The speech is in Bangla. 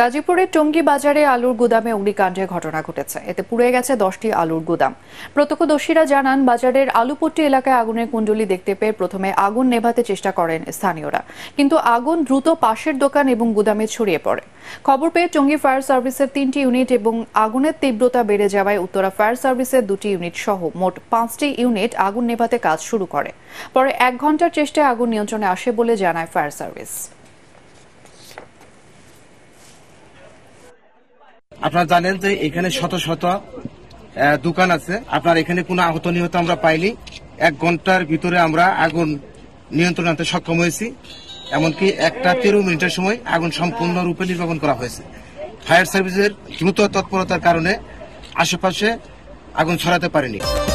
গাজীপুরের টঙ্গি বাজারে আলুর গুদামে অগ্নিকাণ্ডের ঘটনা ঘটেছে এতে পুড়ে গেছে দশটি আলুর গুদাম প্রত্যক্ষদর্শীরা জানান বাজারের আলুপট্টি এলাকায় আগুনের কুণ্ডলি দেখতে পেয়ে প্রথমে আগুন নেভাতে চেষ্টা করেন স্থানীয়রা কিন্তু আগুন দ্রুত পাশের দোকান এবং গুদামে ছড়িয়ে পড়ে খবর পেয়ে টঙ্গি ফায়ার সার্ভিসের তিনটি ইউনিট এবং আগুনের তীব্রতা বেড়ে যাওয়ায় উত্তরা ফায়ার সার্ভিসের দুটি ইউনিট সহ মোট পাঁচটি ইউনিট আগুন নেভাতে কাজ শুরু করে পরে এক ঘন্টার চেষ্টায় আগুন নিয়ন্ত্রণে আসে বলে জানায় ফায়ার সার্ভিস আপনারা জানেন যে এখানে শত শত দোকান আছে আপনার এখানে কোনো আহত নিহত আমরা পাইনি এক ঘন্টার ভিতরে আমরা আগুন নিয়ন্ত্রণ আনতে সক্ষম হয়েছি এমনকি একটা তেরো মিনিটের সময় আগুন সম্পূর্ণরূপে নির্বাপন করা হয়েছে ফায়ার সার্ভিসের দ্রুত তৎপরতার কারণে আশেপাশে আগুন ছড়াতে পারেনি